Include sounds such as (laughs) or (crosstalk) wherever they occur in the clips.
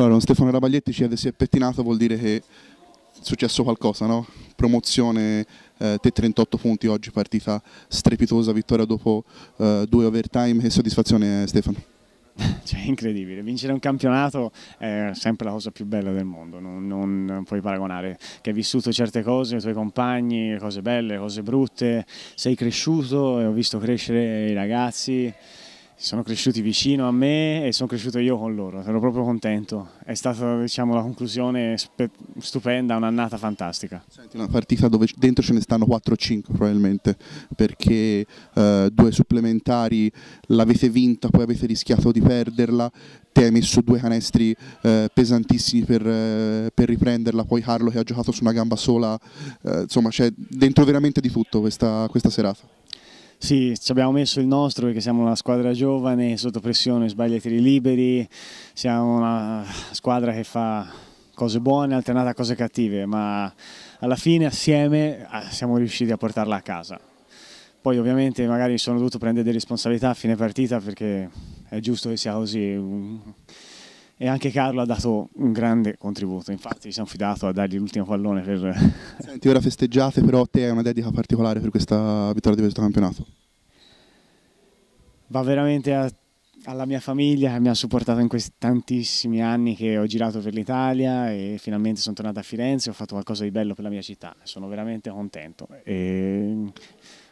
Allora, Stefano Rabaglietti ci si è pettinato, vuol dire che è successo qualcosa, no? Promozione, eh, te 38 punti oggi, partita strepitosa, vittoria dopo eh, due overtime, che soddisfazione eh, Stefano? (laughs) Cioè, incredibile, vincere un campionato è sempre la cosa più bella del mondo, non, non, puoi paragonare che hai vissuto certe cose, i tuoi compagni, cose belle, cose brutte, sei cresciuto e ho visto crescere i ragazzi, sono cresciuti vicino a me e sono cresciuto io con loro, sono proprio contento. È stata diciamo, la conclusione stupenda, un'annata fantastica. Senti, una partita dove dentro ce ne stanno 4-5 probabilmente, perché eh, due supplementari l'avete vinta, poi avete rischiato di perderla, te hai messo due canestri eh, pesantissimi per, eh, per, riprenderla, poi Carlo che ha giocato su una gamba sola, eh, insomma c'è dentro veramente di tutto questa, questa serata. Sì, ci abbiamo messo il nostro perché siamo una squadra giovane, sotto pressione sbaglia i tiri liberi, siamo una squadra che fa cose buone alternate a cose cattive, ma alla fine assieme ah, siamo riusciti a portarla a casa. Poi ovviamente magari sono dovuto prendere delle responsabilità a fine partita perché è giusto che sia così. E anche Carlo ha dato un grande contributo, infatti ci siamo fidato a dargli l'ultimo pallone. Per... Senti, ora festeggiate, però te hai una dedica particolare per questa vittoria di questo campionato va veramente a, alla mia famiglia che mi ha supportato in questi tantissimi anni che ho girato per l'Italia e finalmente sono tornato a Firenze e ho fatto qualcosa di bello per la mia città. Sono veramente contento e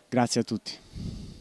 grazie a tutti.